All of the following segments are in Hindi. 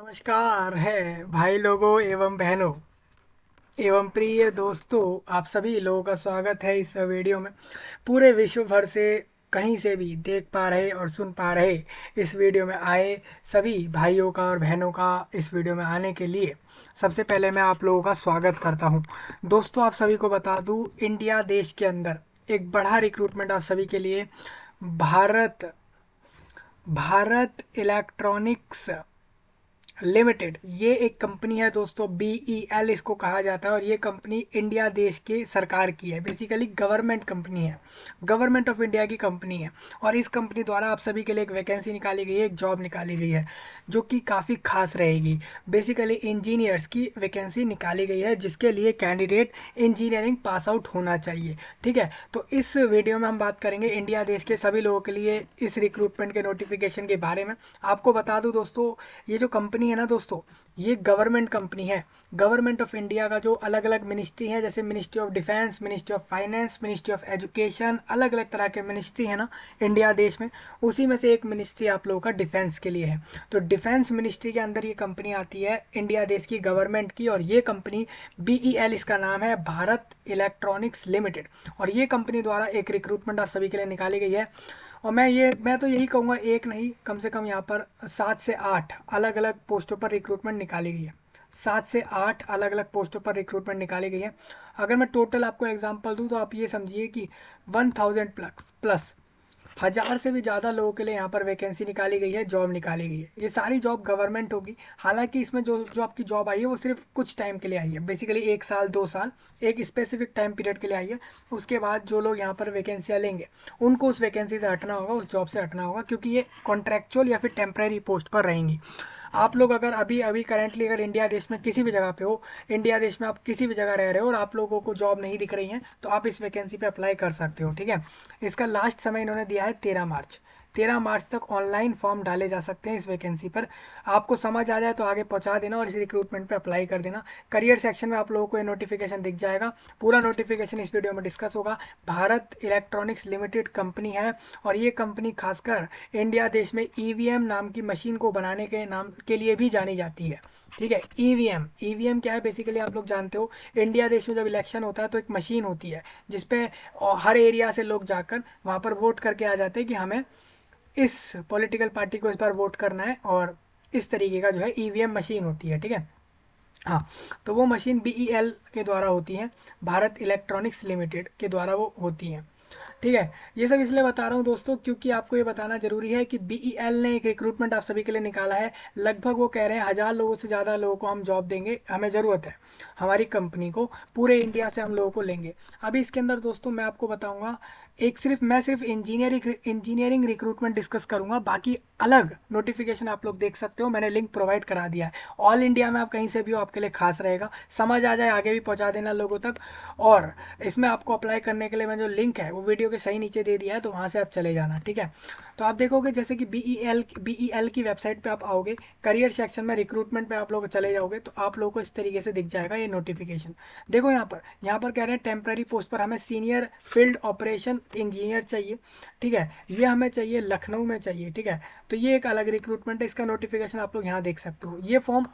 नमस्कार है भाई लोगों एवं बहनों एवं प्रिय दोस्तों आप सभी लोगों का स्वागत है इस वीडियो में पूरे विश्व भर से कहीं से भी देख पा रहे और सुन पा रहे इस वीडियो में आए सभी भाइयों का और बहनों का इस वीडियो में आने के लिए सबसे पहले मैं आप लोगों का स्वागत करता हूं दोस्तों आप सभी को बता दूं इंडिया देश के अंदर एक बड़ा रिक्रूटमेंट आप सभी के लिए भारत भारत इलेक्ट्रॉनिक्स लिमिटेड ये एक कंपनी है दोस्तों बी ई एल इसको कहा जाता है और ये कंपनी इंडिया देश के सरकार की है बेसिकली गवर्नमेंट कंपनी है गवर्नमेंट ऑफ इंडिया की कंपनी है और इस कंपनी द्वारा आप सभी के लिए एक वैकेंसी निकाली गई है एक जॉब निकाली गई है जो कि काफ़ी खास रहेगी बेसिकली इंजीनियर्स की वैकेंसी निकाली गई है जिसके लिए कैंडिडेट इंजीनियरिंग पास आउट होना चाहिए ठीक है तो इस वीडियो में हम बात करेंगे इंडिया देश के सभी लोगों के लिए इस रिक्रूटमेंट के नोटिफिकेशन के बारे में आपको बता दूँ दोस्तों ये जो कंपनी कंपनी है ना दोस्तों ये गवर्नमेंट कंपनी है गवर्नमेंट ऑफ इंडिया का जो अलग अलग मिनिस्ट्री है जैसे ministry of defence ministry of finance ministry of education अलग अलग तरह के मिनिस्ट्री है ना इंडिया देश में उसी में से एक मिनिस्ट्री आप लोगों का डिफेंस के लिए है तो डिफेंस मिनिस्ट्री के अंदर ये कंपनी आती है इंडिया देश की गवर्नमेंट की और ये कंपनी बी e इसका नाम है भारत इलेक्ट्रॉनिक्स लिमिटेड और ये कंपनी द्वारा एक रिक्रूटमेंट आप सभी के लिए निकाली गई है और मैं ये मैं तो यही कहूँगा एक नहीं कम से कम यहाँ पर सात से आठ अलग अलग पोस्टों पर रिक्रूटमेंट निकाली गई है सात से आठ अलग अलग पोस्टों पर रिक्रूटमेंट निकाली गई है अगर मैं टोटल आपको एग्जांपल दूँ तो आप ये समझिए कि वन थाउजेंड प्लस प्लस हज़ार से भी ज़्यादा लोगों के लिए यहाँ पर वैकेंसी निकाली गई है जॉब निकाली गई है ये सारी जॉब गवर्नमेंट होगी हालांकि इसमें जो जो आपकी जॉब आई है वो सिर्फ कुछ टाइम के लिए आई है बेसिकली एक साल दो साल एक स्पेसिफिक टाइम पीरियड के लिए आई है उसके बाद जो लोग यहाँ पर वैकेंसियाँ लेंगे उनको उस वैकेंसी से हटना होगा उस जॉब से हटना होगा क्योंकि ये कॉन्ट्रैक्चुअल या फिर टेम्प्रेरी पोस्ट पर रहेंगी आप लोग अगर अभी अभी करेंटली अगर इंडिया देश में किसी भी जगह पे हो इंडिया देश में आप किसी भी जगह रह रहे हो और आप लोगों को जॉब नहीं दिख रही है तो आप इस वैकेंसी पर अप्लाई कर सकते हो ठीक है इसका लास्ट समय इन्होंने दिया है तेरह मार्च तेरह मार्च तक ऑनलाइन फॉर्म डाले जा सकते हैं इस वैकेंसी पर आपको समझ आ जाए तो आगे पहुंचा देना और इस रिक्रूटमेंट पर अप्लाई कर देना करियर सेक्शन में आप लोगों को ये नोटिफिकेशन दिख जाएगा पूरा नोटिफिकेशन इस वीडियो में डिस्कस होगा भारत इलेक्ट्रॉनिक्स लिमिटेड कंपनी है और ये कंपनी खासकर इंडिया देश में ई e नाम की मशीन को बनाने के नाम के लिए भी जानी जाती है ठीक है ई e वी e क्या है बेसिकली आप लोग जानते हो इंडिया देश में जब इलेक्शन होता है तो एक मशीन होती है जिसपे हर एरिया से लोग जाकर वहाँ पर वोट करके आ जाते हैं कि हमें इस पॉलिटिकल पार्टी को इस बार वोट करना है और इस तरीके का जो है ई e मशीन होती है ठीक है हाँ तो वो मशीन बी e के द्वारा होती है भारत इलेक्ट्रॉनिक्स लिमिटेड के द्वारा वो होती हैं ठीक है ये सब इसलिए बता रहा हूँ दोस्तों क्योंकि आपको ये बताना जरूरी है कि बी e ने एक रिक्रूटमेंट आप सभी के लिए निकाला है लगभग वो कह रहे हैं हज़ार लोगों से ज़्यादा लोगों को हम जॉब देंगे हमें ज़रूरत है हमारी कंपनी को पूरे इंडिया से हम लोगों को लेंगे अभी इसके अंदर दोस्तों मैं आपको बताऊँगा एक सिर्फ मैं सिर्फ इंजीनियरिंग इंजीनियरिंग रिक्रूटमेंट डिस्कस करूंगा बाकी अलग नोटिफिकेशन आप लोग देख सकते हो मैंने लिंक प्रोवाइड करा दिया है ऑल इंडिया में आप कहीं से भी हो आपके लिए खास रहेगा समझ आ जाए आगे भी पहुंचा देना लोगों तक और इसमें आपको अप्लाई करने के लिए मैं जो लिंक है वो वीडियो वीडियो के सही नीचे दे दिया है तो वहाँ से आप चले जाना ठीक है तो आप देखोगे जैसे कि B E L B E L की वेबसाइट पे आप आओगे करियर सेक्शन में रिक्रूटमेंट पे आप लोग चले जाओगे तो आप लोगों को इस तरीके से दिख जाएगा ये नोटिफिकेशन देखो यहाँ पर यहाँ पर कह रहे हैं टेम्प्रेरी पोस्ट पर हमें सीनियर फील्ड ऑपरेशन इंजीनियर चाहिए ठीक है ये हमें चाहिए लखनऊ में चाहिए ठीक है तो ये एक अलग रिक्रूटमेंट है इसका नोटिफिकेशन आप लोग यहाँ देख सकते हो ये फॉर्म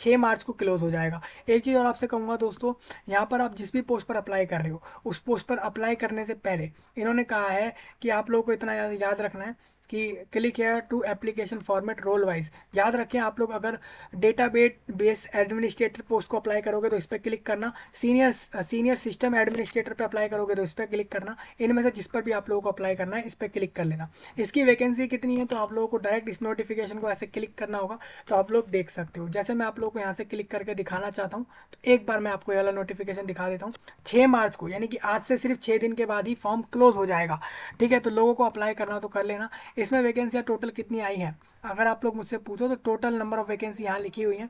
छः मार्च को क्लोज़ हो जाएगा एक चीज़ और आपसे कहूँगा दोस्तों यहाँ पर आप जिस भी पोस्ट पर अप्लाई कर रहे हो उस पोस्ट पर अप्लाई करने से पहले इन्होंने कहा है कि आप लोगों को इतना याद रखना है कि click here to application format role wise याद रखें आप लोग अगर डेटा बेस एडमिनिस्ट्रेटर पोस्ट को अप्लाई करोगे तो इस पर क्लिक करना सीनियर सीनियर सिस्टम एडमिनिस्ट्रेटर पर अप्लाई करोगे तो इस पर क्लिक करना इनमें से जिस पर भी आप लोगों को अप्लाई करना है इस पर क्लिक कर लेना इसकी वैकेंसी कितनी है तो आप लोगों को डायरेक्ट इस नोटिफिकेशन को ऐसे क्लिक करना होगा तो आप लोग देख सकते हो जैसे मैं आप लोगों को यहाँ से क्लिक करके दिखाना चाहता हूँ तो एक बार मैं आपको ये वाला नोटिफिकेशन दिखा देता हूँ छः मार्च को यानी कि आज से सिर्फ छः दिन के बाद ही फॉर्म क्लोज हो जाएगा ठीक है तो लोगों को अप्लाई करना तो कर लेना इसमें वैकेंसियाँ टोटल कितनी आई हैं अगर आप लोग मुझसे पूछो तो टोटल नंबर ऑफ़ वैकेंसी यहाँ लिखी हुई हैं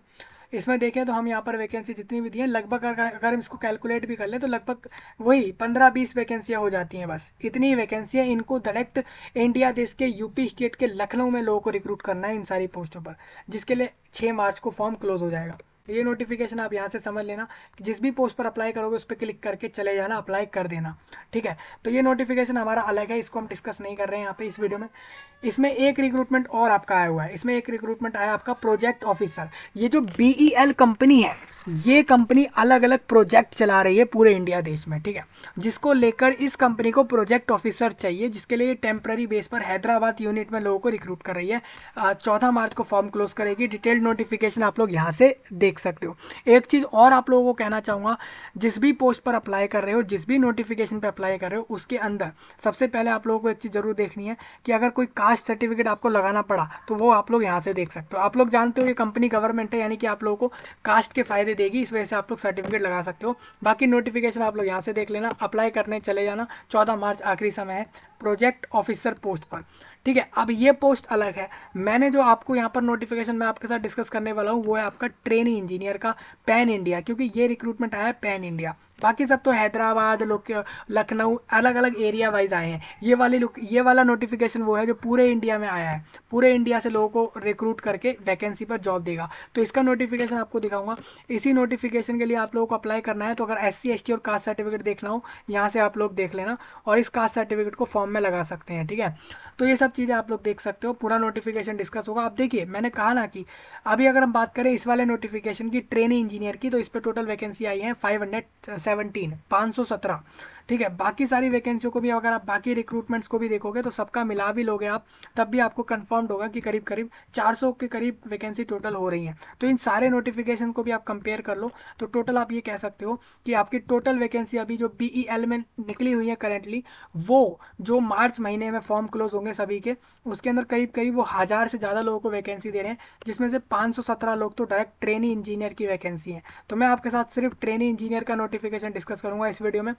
इसमें देखें तो हम यहाँ पर वैकेंसी जितनी भी दी है लगभग अगर अगर हम इसको कैलकुलेट भी कर लें तो लगभग वही पंद्रह बीस वैकेंसियाँ हो जाती हैं बस इतनी ही वैकेंसियाँ इनको डायरेक्ट इंडिया देश के यूपी स्टेट के लखनऊ में लोगों को रिक्रूट करना है इन सारी पोस्टों पर जिसके लिए छः मार्च को फॉर्म क्लोज हो जाएगा तो ये नोटिफिकेशन आप यहाँ से समझ लेना कि जिस भी पोस्ट पर अप्लाई करोगे उस पर क्लिक करके चले जाना अप्लाई कर देना ठीक है तो ये नोटिफिकेशन हमारा अलग है इसको हम डिस्कस नहीं कर रहे हैं यहाँ पे इस वीडियो में इसमें एक रिक्रूटमेंट और आपका आया हुआ है इसमें एक रिक्रूटमेंट आया आपका प्रोजेक्ट ऑफिसर ये जो बी कंपनी e है ये कंपनी अलग अलग प्रोजेक्ट चला रही है पूरे इंडिया देश में ठीक है जिसको लेकर इस कंपनी को प्रोजेक्ट ऑफिसर चाहिए जिसके लिए टेम्प्ररी बेस पर हैदराबाद यूनिट में लोगों को रिक्रूट कर रही है चौदह मार्च को फॉर्म क्लोज करेगी डिटेल्ड नोटिफिकेशन आप लोग यहाँ से देख सकते हो एक चीज़ और आप लोगों को कहना चाहूँगा जिस भी पोस्ट पर अप्लाई कर रहे हो जिस भी नोटिफिकेशन पर अप्लाई कर रहे हो उसके अंदर सबसे पहले आप लोगों को एक चीज़ ज़रूर देखनी है कि अगर कोई कास्ट सर्टिफिकेट आपको लगाना पड़ा तो वो आप लोग यहाँ से देख सकते हो आप लोग जानते हो कि कंपनी गवर्नमेंट है यानी कि आप लोगों को कास्ट के फायदे दे देगी इस वजह से आप लोग सर्टिफिकेट लगा सकते हो बाकी नोटिफिकेशन आप लोग यहाँ से देख लेना अप्लाई करने चले जाना चौदह मार्च आखिरी समय है प्रोजेक्ट ऑफिसर पोस्ट पर ठीक है अब ये पोस्ट अलग है मैंने जो आपको यहाँ पर नोटिफिकेशन मैं आपके साथ डिस्कस करने वाला हूँ वो है आपका ट्रेनिंग इंजीनियर का पैन इंडिया क्योंकि ये रिक्रूटमेंट आया है पैन इंडिया बाकी सब तो हैदराबाद लखनऊ अलग अलग एरिया वाइज आए हैं ये वाली ये वाला नोटिफिकेशन वो है जो पूरे इंडिया में आया है पूरे इंडिया से लोगों को रिक्रूट करके वैकेंसी पर जॉब देगा तो इसका नोटिफिकेशन आपको दिखाऊंगा इसी नोटिफिकेशन के लिए आप लोगों को अप्लाई करना है तो अगर एस सी और कास्ट सर्टिफिकेट देखना हो यहाँ से आप लोग देख लेना और इस कास्ट सर्टिफिकेट को फॉर्म में लगा सकते हैं ठीक है तो ये सब सब चीज़ें आप लोग देख सकते हो पूरा नोटिफिकेशन डिस्कस होगा आप देखिए मैंने कहा ना कि अभी अगर हम बात करें इस वाले नोटिफिकेशन की ट्रेनिंग इंजीनियर की तो इस पर टोटल वैकेंसी आई है फाइव हंड्रेड सेवनटीन पाँच सौ सत्रह ठीक है बाकी सारी वैकेंसियों को भी अगर आप बाकी रिक्रूटमेंट्स को भी देखोगे तो सबका मिला भी लोगे आप तब भी आपको कन्फर्म्ड होगा कि करीब करीब 400 के करीब वैकेंसी टोटल हो रही है तो इन सारे नोटिफिकेशन को भी आप कंपेयर कर लो तो टोटल आप ये कह सकते हो कि आपकी टोटल वैकेंसी अभी जो बी e में निकली हुई है करेंटली वो जो मार्च महीने में फॉर्म क्लोज होंगे सभी के उसके अंदर करीब करीब वो हज़ार से ज़्यादा लोगों को वैकेंसी दे रहे हैं जिसमें से 517 लोग तो डायरेक्ट ट्रेनी इंजीनियर की वैकेंसी है तो मैं आपके साथ सिर्फ ट्रेनी इंजीनियर का नोटिफिकेशन डिस्कस करूँगा इस वीडियो में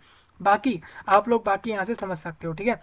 बाकी आप लोग बाकी यहाँ से समझ सकते हो ठीक है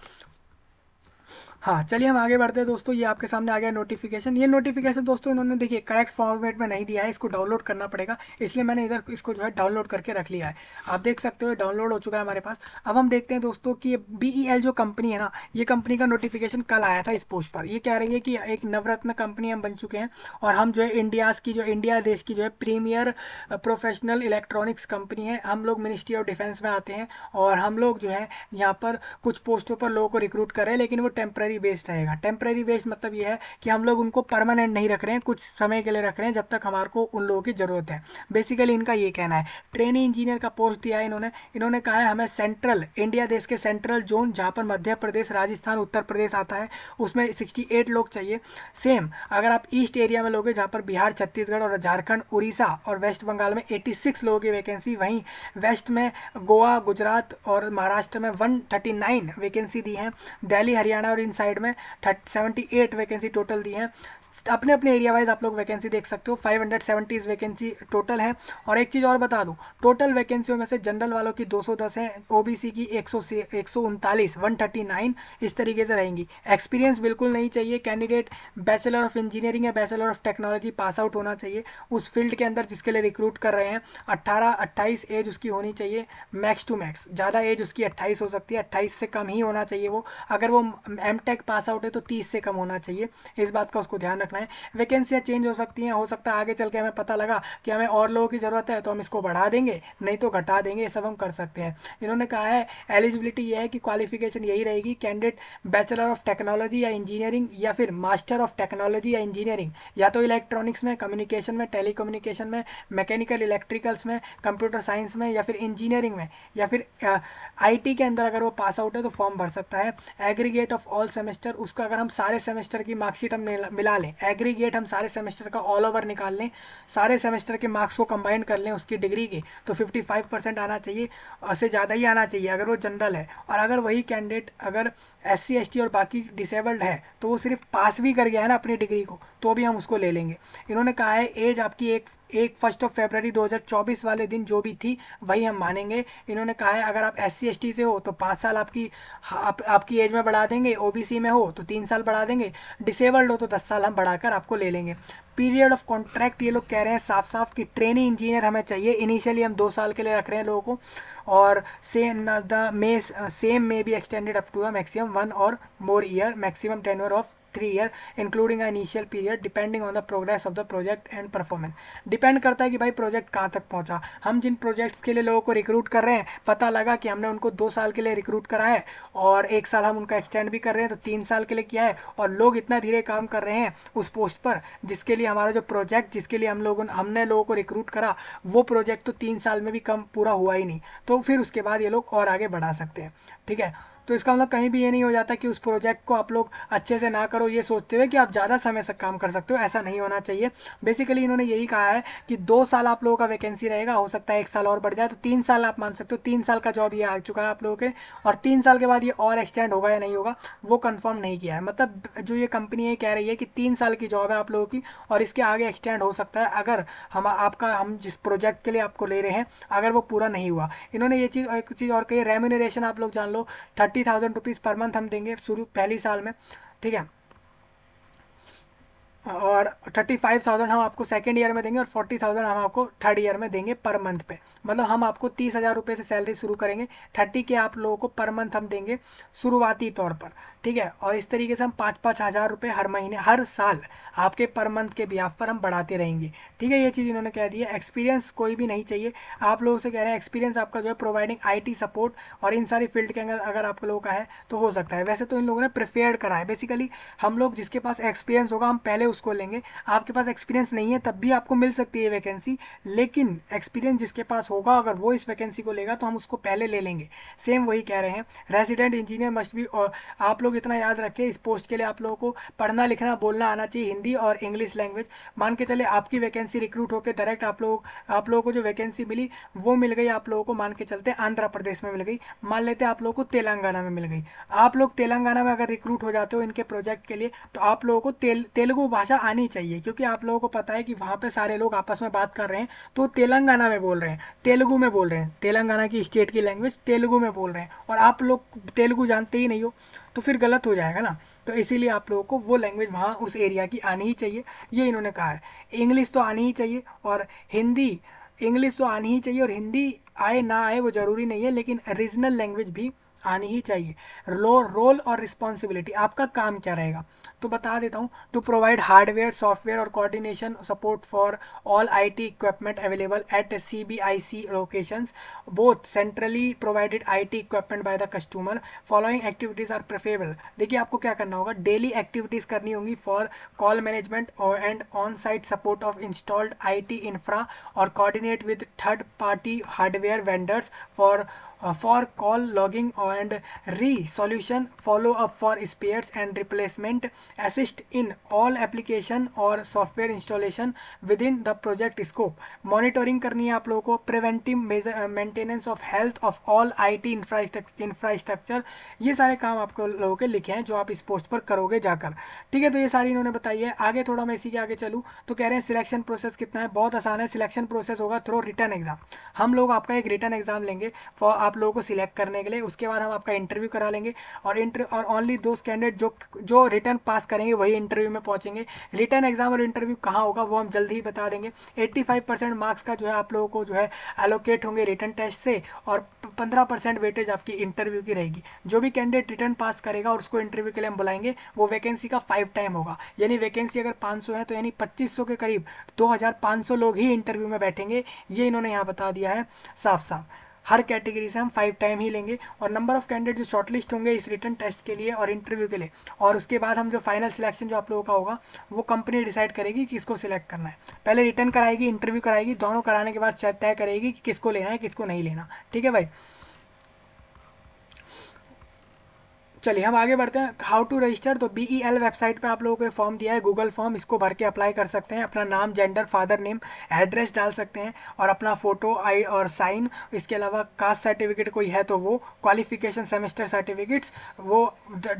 हाँ चलिए हम आगे बढ़ते हैं दोस्तों ये आपके सामने आ गया नोटिफिकेशन ये नोटिफिकेशन दोस्तों इन्होंने देखिए करेक्ट फॉर्मेट में नहीं दिया है इसको डाउनलोड करना पड़ेगा इसलिए मैंने इधर इसको जो है डाउनलोड करके रख लिया है आप देख सकते हो डाउनलोड हो चुका है हमारे पास अब हम देखते हैं दोस्तों की बी e जो कंपनी है ना ये कंपनी का नोटिफिकेशन कल आया था इस पोस्ट पर ये कह रही है कि एक नवरत्न कंपनी हम बन चुके हैं और हम जो है इंडियाज़ की जो इंडिया देश की जो है प्रीमियर प्रोफेशनल इलेक्ट्रॉनिक्स कंपनी है हम लोग मिनिस्ट्री ऑफ डिफेंस में आते हैं और हम लोग जो है यहाँ पर कुछ पोस्टों पर लोगों को रिक्रूट कर रहे हैं लेकिन वो टेम्प्रेरी टेम्प्रेरी बेस्ड रहेगा टेम्प्रेरी बेस्ड मतलब ये है कि हम लोग उनको परमानेंट नहीं रख रहे हैं कुछ समय के लिए रख रहे हैं जब तक हमारे को उन लोगों की ज़रूरत है बेसिकली इनका ये कहना है ट्रेनिंग इंजीनियर का पोस्ट दिया है इन्होंने इन्होंने कहा है हमें सेंट्रल इंडिया देश के सेंट्रल जोन जहाँ पर मध्य प्रदेश राजस्थान उत्तर प्रदेश आता है उसमें सिक्सटी लोग चाहिए सेम अगर आप ईस्ट एरिया में लोगे जहाँ पर बिहार छत्तीसगढ़ और झारखंड उड़ीसा और वेस्ट बंगाल में एट्टी सिक्स लोगों की वैकेंसी वहीं वेस्ट में गोवा गुजरात और महाराष्ट्र में वन थर्टी नाइन वैकेंसी दी हैं दिल्ली हरियाणा और इन साइड में thirty seventy eight vacancy total दी हैं अपने अपने एरिया वाइज आप लोग वैकेंसी देख सकते हो five hundred seventies vacancy total है और एक चीज़ और बता दूँ टोटल वैकेंसियों में से जनरल वालों की दो सौ दस है ओ बी सी की एक सौ एक सौ उनतालीस वन थर्टी नाइन इस तरीके से रहेंगी एक्सपीरियंस बिल्कुल नहीं चाहिए कैंडिडेट बैचलर ऑफ इंजीनियरिंग या bachelor of technology pass out होना चाहिए उस फील्ड के अंदर जिसके लिए रिक्रूट कर रहे हैं अट्ठारह अट्ठाईस एज उसकी होनी चाहिए मैक्स टू मैक्स ज़्यादा एज उसकी अट्ठाईस हो सकती है अट्ठाईस से कम ही होना चाहिए वो अगर वो एम टेक पास आउट है तो तीस से कम होना चाहिए इस बात का उसको ध्यान रखना है वैकेंसियाँ चेंज हो सकती हैं हो सकता है आगे चल के हमें पता लगा कि हमें और लोगों की ज़रूरत है तो हम इसको बढ़ा देंगे नहीं तो घटा देंगे ये सब हम कर सकते हैं इन्होंने कहा है एलिजिबिलिटी ये है कि क्वालिफिकेशन यही रहेगी कैंडिडेट बैचलर ऑफ टेक्नोलॉजी या इंजीनियरिंग या फिर मास्टर ऑफ टेक्नोलॉजी या इंजीनियरिंग या तो इलेक्ट्रॉनिक्स में कम्युनिकेशन में टेलीकम्युनिकेशन में मैकेनिकल इलेक्ट्रिकल्स में कंप्यूटर साइंस में या फिर इंजीनियरिंग में या फिर आई के अंदर अगर वो पास आउट है तो फॉर्म भर सकता है एग्रीगेट ऑफ ऑल सेमेस्टर उसका अगर हम सारे सेमेस्टर की मार्कशीट हम मिला लें एग्रीगेट हम सारे सेमेस्टर का ऑल ओवर निकाल लें सारे सेमेस्टर के मार्क्स को कंबाइन कर लें उसकी डिग्री के तो 55 परसेंट आना चाहिए उससे ज़्यादा ही आना चाहिए अगर वो जनरल है और अगर वही कैंडिडेट अगर एस सी और बाकी डिसेबल्ड है तो वो सिर्फ पास भी कर गया है ना अपनी डिग्री को तो भी हम उसको ले लेंगे इन्होंने कहा है एज आपकी एक एक फर्स्ट ऑफ फेबररी 2024 वाले दिन जो भी थी वही हम मानेंगे इन्होंने कहा है अगर आप एस सी से हो तो पाँच साल आपकी आप, आपकी एज में बढ़ा देंगे ओ में हो तो तीन साल बढ़ा देंगे डिसेबल्ड हो तो दस साल हम बढ़ाकर आपको ले लेंगे पीरियड ऑफ कॉन्ट्रैक्ट ये लोग कह रहे हैं साफ साफ कि ट्रेनिंग इंजीनियर हमें चाहिए इनिशियली हम दो साल के लिए रख रहे हैं लोगों को और same the may same may be extended up to a maximum one और more year maximum tenure of three year including initial period depending on the progress of the project and performance depend करता है कि भाई प्रोजेक्ट कहाँ तक पहुँचा हम जिन प्रोजेक्ट्स के लिए लोगों को रिक्रूट कर रहे हैं पता लगा कि हमने उनको दो साल के लिए रिक्रूट करा है और एक साल हम उनका एक्सटेंड भी कर रहे हैं तो तीन साल के लिए किया है और लोग इतना धीरे काम कर रहे हैं उस पोस्ट पर जिसके लिए हमारा जो प्रोजेक्ट जिसके लिए हम लोगों हमने लोगों को रिक्रूट करा वो प्रोजेक्ट तो तीन साल में भी कम पूरा हुआ ही नहीं तो फिर उसके बाद ये लोग और आगे बढ़ा सकते हैं ठीक है तो इसका मतलब कहीं भी ये नहीं हो जाता कि उस प्रोजेक्ट को आप लोग अच्छे से ना करो ये सोचते हुए कि आप ज़्यादा समय से काम कर सकते हो ऐसा नहीं होना चाहिए बेसिकली इन्होंने यही कहा है कि दो साल आप लोगों का वैकेंसी रहेगा हो सकता है एक साल और बढ़ जाए तो तीन साल आप मान सकते हो तीन साल का जॉब ये आ चुका है आप लोगों के और तीन साल के बाद ये और एक्सटेंड होगा या नहीं होगा वो कन्फर्म नहीं किया है मतलब जो ये कंपनी है कह रही है कि तीन साल की जॉब है आप लोगों की और इसके आगे एक्सटेंड हो सकता है अगर हम आपका हम जिस प्रोजेक्ट के लिए आपको ले रहे हैं अगर वो पूरा नहीं हुआ इन्होंने ये चीज़ एक चीज़ और कही रेम्यूनरेशन आप लोग जान लो thirty thirty thousand rupees per month हम देंगे शुरू पहले साल में ठीक है और थर्टी फाइव थाउजेंड हम आपको सेकेंड ईयर में देंगे और फोर्टी थाउजेंड हम आपको थर्ड ईयर में देंगे पर मंथ पे मतलब हम आपको तीस हज़ार रुपये से सैलरी शुरू करेंगे थर्टी के आप लोगों को पर मंथ हम देंगे शुरुआती तौर पर ठीक है और इस तरीके से हम पाँच पाँच हज़ार रुपये हर महीने हर साल आपके पर मंथ के ब्याह पर हम बढ़ाते रहेंगे ठीक है ये चीज़ इन्होंने कह दी है एक्सपीरियंस कोई भी नहीं चाहिए आप लोगों से कह रहे हैं एक्सपीरियंस आपका जो है प्रोवाइडिंग आईटी सपोर्ट और इन सारी फील्ड के अंदर अगर आप लोगों का है तो हो सकता है वैसे तो इन लोगों ने प्रिफेयर करा है बेसिकली हम लोग जिसके पास एक्सपीरियंस होगा हम पहले उसको लेंगे आपके पास एक्सपीरियंस नहीं है तब भी आपको मिल सकती है वैकेंसी लेकिन एक्सपीरियंस जिसके पास होगा अगर वो इस वैकेंसी को लेगा तो हम उसको पहले ले लेंगे सेम वही कह रहे हैं रेजिडेंट इंजीनियर मस्ट भी और आप लोग लोग इतना याद रखें इस पोस्ट के लिए आप लोगों को पढ़ना लिखना बोलना आना चाहिए हिंदी और इंग्लिश लैंग्वेज मान के चले आपकी वैकेंसी रिक्रूट होकर डायरेक्ट आप लोग आप लोगों को जो वैकेंसी मिली वो मिल गई आप लोगों को मान के चलते आंध्र प्रदेश में मिल गई मान लेते आप लोगों को तेलंगाना में मिल गई आप लोग तेलंगाना में अगर रिक्रूट हो जाते हो इनके प्रोजेक्ट के लिए तो आप लोगों को तेलुगु भाषा आनी चाहिए क्योंकि आप लोगों को पता है कि वहाँ पर सारे लोग आपस में बात कर रहे हैं तो तेलंगाना में बोल रहे हैं तेलुगु में बोल रहे हैं तेलंगाना की स्टेट की लैंग्वेज तेलुगु में बोल रहे हैं और आप लोग तेलुगु जानते ही नहीं हो तो फिर गलत हो जाएगा ना तो इसीलिए आप लोगों को वो लैंग्वेज वहाँ उस एरिया की आनी ही चाहिए ये इन्होंने कहा है इंग्लिश तो आनी ही चाहिए और हिंदी इंग्लिश तो आनी ही चाहिए और हिंदी आए ना आए वो ज़रूरी नहीं है लेकिन रीजनल लैंग्वेज भी आनी ही चाहिए रो, रोल और रिस्पॉन्सिबिलिटी आपका काम क्या रहेगा तो बता देता हूँ टू प्रोवाइड हार्डवेयर सॉफ्टवेयर और coordination support for all IT equipment available at C B I C locations both centrally provided IT equipment by the customer following activities are preferable देखिए आपको क्या करना होगा डेली एक्टिविटीज़ करनी होंगी for call management and on site support of installed I T infra और coordinate with third party hardware vendors for for call logging and resolution follow up for spares and replacement assist in all application और software installation within the project scope monitoring करनी है आप लोगों को preventive maintenance of health of all IT infrastructure ये सारे काम आपको लोगों के लिखे हैं जो आप इस पोस्ट पर करोगे जाकर ठीक है तो ये सारी इन्होंने बताई है आगे थोड़ा मैं इसी के आगे चलूँ तो कह रहे हैं सिलेक्शन प्रोसेस कितना है बहुत आसान है सिलेक्शन प्रोसेस होगा थ्रो रिटर्न एग्जाम हम लोग आपका एक रिटर्न एग्जाम लेंगे फॉर आप लोगों को सिलेक्ट करने के लिए उसके बाद हम आपका इंटरव्यू करा लेंगे और इंटर और ओनली दो कैंडिडेट जो जो रिटर्न पास करेंगे वही इंटरव्यू में पहुंचेंगे रिटर्न एग्जाम और इंटरव्यू कहाँ होगा वो हम जल्दी ही बता देंगे 85 परसेंट मार्क्स का जो है आप लोगों को जो है एलोकेट होंगे रिटर्न टेस्ट से और 15 परसेंट वेटेज आपकी इंटरव्यू की रहेगी जो भी कैंडिडेट रिटर्न पास करेगा और उसको इंटरव्यू के लिए हम बुलाएंगे वो वैकेंसी का फाइव टाइम होगा यानी वैकेंसी अगर पाँच है तो यानी पच्चीस के करीब दो लोग ही इंटरव्यू में बैठेंगे ये इन्होंने यहाँ बता दिया है साफ साफ हर कैटेगरी से हम फाइव टाइम ही लेंगे और नंबर ऑफ कैंडिडेट जो शॉर्टलिस्ट होंगे इस रिटर्न टेस्ट के लिए और इंटरव्यू के लिए और उसके बाद हम जो फाइनल सिलेक्शन जो आप लोगों का होगा वो कंपनी डिसाइड करेगी कि इसको सिलेक्ट करना है पहले रिटर्न कराएगी इंटरव्यू कराएगी दोनों कराने के बाद तय करेगी कि किसको लेना है किसको नहीं लेना ठीक है भाई चलिए हम आगे बढ़ते हैं हाउ टू रजिस्टर तो बी ई एल वेबसाइट पे आप लोगों को फॉर्म दिया है गूगल फॉर्म इसको भर के अप्लाई कर सकते हैं अपना नाम जेंडर फादर नेम एड्रेस डाल सकते हैं और अपना फोटो आई और साइन इसके अलावा कास्ट सर्टिफिकेट कोई है तो वो क्वालिफिकेशन सेमेस्टर सर्टिफिकेट्स वो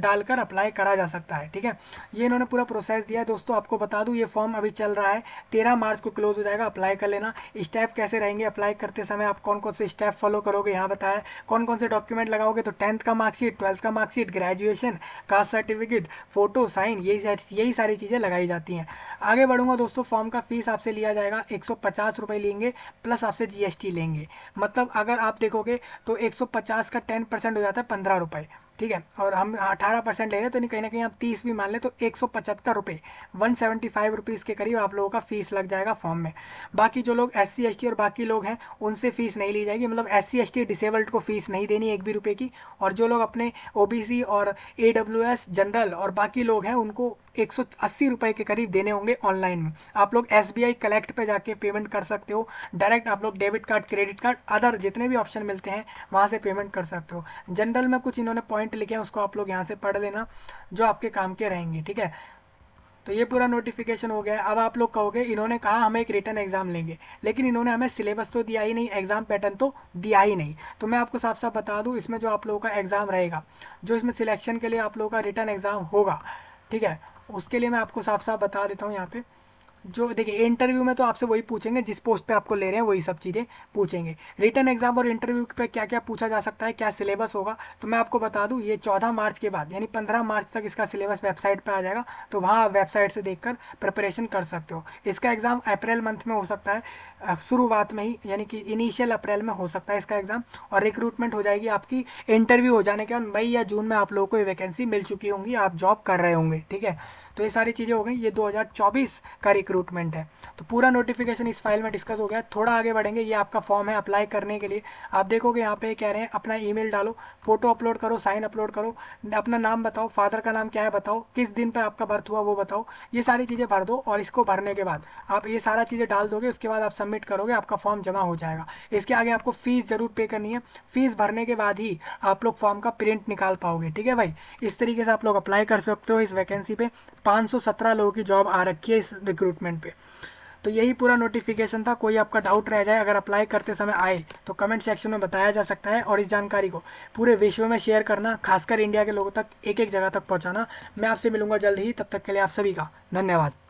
डालकर अप्लाई करा जा सकता है ठीक है ये इन्होंने पूरा प्रोसेस दिया दोस्तों आपको बता दूँ ये फॉर्म अभी चल रहा है तेरह मार्च को क्लोज हो जाएगा अप्लाई कर लेना स्टेप कैसे रहेंगे अप्लाई करते समय आप कौन कौन से स्टेप फॉलो करोगे यहाँ बताया कौन कौन से डॉक्यूमेंट लगाओगे तो टेंथ का मार्कशीट ट्वेल्थ का marksheet certificate graduation caste certificate photo sign यही यही सारी चीज़ें लगाई जाती हैं आगे बढ़ूंगा दोस्तों फॉर्म का फीस आपसे लिया जाएगा एक सौ लेंगे प्लस आपसे जीएसटी लेंगे मतलब अगर आप देखोगे तो 150 का 10 परसेंट हो जाता है पंद्रह रुपये ठीक है और हम हाँ, अठारह परसेंट ले रहे हैं तो नहीं कहीं ना कहीं आप तीस भी मान लें तो एक सौ पचहत्तर रुपये वन सेवेंटी फाइव रुपीज़ के करीब आप लोगों का फीस लग जाएगा फॉर्म में बाकी जो लोग एस सी और बाकी लोग हैं उनसे फ़ीस नहीं ली जाएगी मतलब एस सी डिसेबल्ड को फ़ीस नहीं देनी एक भी रुपये की और जो लोग अपने ओ और ए जनरल और बाकी लोग हैं उनको एक सौ अस्सी रुपये के करीब देने होंगे ऑनलाइन में आप लोग एस बी आई कलेक्ट पर जाके पेमेंट कर सकते हो डायरेक्ट आप लोग debit card credit card other जितने भी ऑप्शन मिलते हैं वहाँ से पेमेंट कर सकते हो जनरल में कुछ इन्होंने पॉइंट पॉइंट लिखे हैं उसको आप लोग यहाँ से पढ़ लेना जो आपके काम के रहेंगे ठीक है तो ये पूरा नोटिफिकेशन हो गया अब आप लोग कहोगे इन्होंने कहा हमें एक रिटर्न एग्जाम लेंगे लेकिन इन्होंने हमें सिलेबस तो दिया ही नहीं एग्जाम पैटर्न तो दिया ही नहीं तो मैं आपको साफ साफ बता दूं इसमें जो आप लोगों का एग्जाम रहेगा जो इसमें सिलेक्शन के लिए आप लोगों का रिटर्न एग्जाम होगा ठीक है उसके लिए मैं आपको साफ साफ बता देता हूँ यहाँ पे जो देखिए इंटरव्यू में तो आपसे वही पूछेंगे जिस पोस्ट पे आपको ले रहे हैं वही सब चीज़ें पूछेंगे रिटर्न एग्जाम और इंटरव्यू पे क्या क्या पूछा जा सकता है क्या सिलेबस होगा तो मैं आपको बता दूं ये 14 मार्च के बाद यानी 15 मार्च तक इसका सिलेबस वेबसाइट पे आ जाएगा तो वहाँ आप वेबसाइट से देख प्रिपरेशन कर सकते हो इसका एग्ज़ाम अप्रैल मंथ में हो सकता है शुरुआत में ही यानी कि इनिशियल अप्रैल में हो सकता है इसका एग्ज़ाम और रिक्रूटमेंट हो जाएगी आपकी इंटरव्यू हो जाने के बाद मई या जून में आप लोगों को ये वैकेंसी मिल चुकी होंगी आप जॉब कर रहे होंगे ठीक है तो ये सारी चीज़ें हो गई ये 2024 का रिक्रूटमेंट है तो पूरा नोटिफिकेशन इस फाइल में डिस्कस हो गया थोड़ा आगे बढ़ेंगे ये आपका फॉर्म है अप्लाई करने के लिए आप देखोगे यहाँ पे कह रहे हैं अपना ईमेल डालो फोटो अपलोड करो साइन अपलोड करो अपना नाम बताओ फादर का नाम क्या है बताओ किस दिन पर आपका बर्थ हुआ वो बताओ ये सारी चीज़ें भर दो और इसको भरने के बाद आप ये सारा चीज़ें डाल दोगे उसके बाद आप सबमिट करोगे आपका फॉर्म जमा हो जाएगा इसके आगे आपको फ़ीस ज़रूर पे करनी है फ़ीस भरने के बाद ही आप लोग फॉर्म का प्रिंट निकाल पाओगे ठीक है भाई इस तरीके से आप लोग अप्लाई कर सकते हो इस वैकेंसी पे 517 लोगों की जॉब आ रखी है इस रिक्रूटमेंट पे तो यही पूरा नोटिफिकेशन था कोई आपका डाउट रह जाए अगर अप्लाई करते समय आए तो कमेंट सेक्शन में बताया जा सकता है और इस जानकारी को पूरे विश्व में शेयर करना खासकर इंडिया के लोगों तक एक एक जगह तक पहुँचाना मैं आपसे मिलूंगा जल्द ही तब तक के लिए आप सभी का धन्यवाद